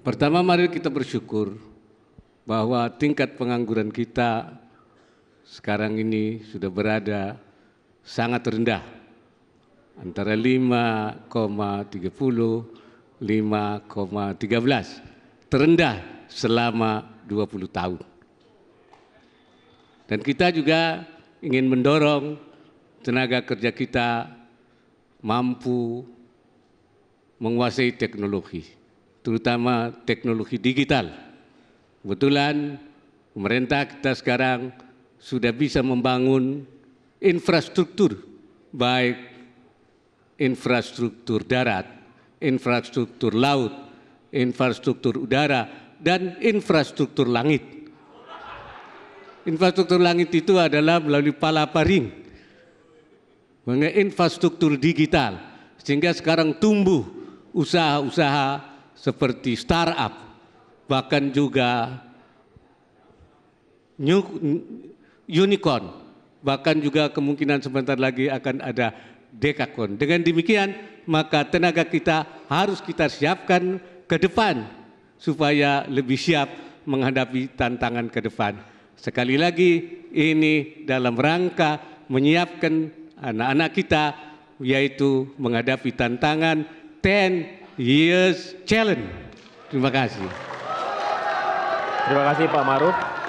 Pertama mari kita bersyukur bahwa tingkat pengangguran kita sekarang ini sudah berada sangat rendah. Antara 5,30 5,13 terendah selama 20 tahun. Dan kita juga ingin mendorong tenaga kerja kita mampu menguasai teknologi terutama teknologi digital. Kebetulan pemerintah kita sekarang sudah bisa membangun infrastruktur, baik infrastruktur darat, infrastruktur laut, infrastruktur udara, dan infrastruktur langit. Infrastruktur langit itu adalah melalui palapa ring mengenai infrastruktur digital, sehingga sekarang tumbuh usaha-usaha seperti startup, bahkan juga unicorn, bahkan juga kemungkinan sebentar lagi akan ada dekakon. Dengan demikian, maka tenaga kita harus kita siapkan ke depan supaya lebih siap menghadapi tantangan ke depan. Sekali lagi, ini dalam rangka menyiapkan anak-anak kita yaitu menghadapi tantangan 10 Years Challenge. Terima kasih. Terima kasih Pak Maruf.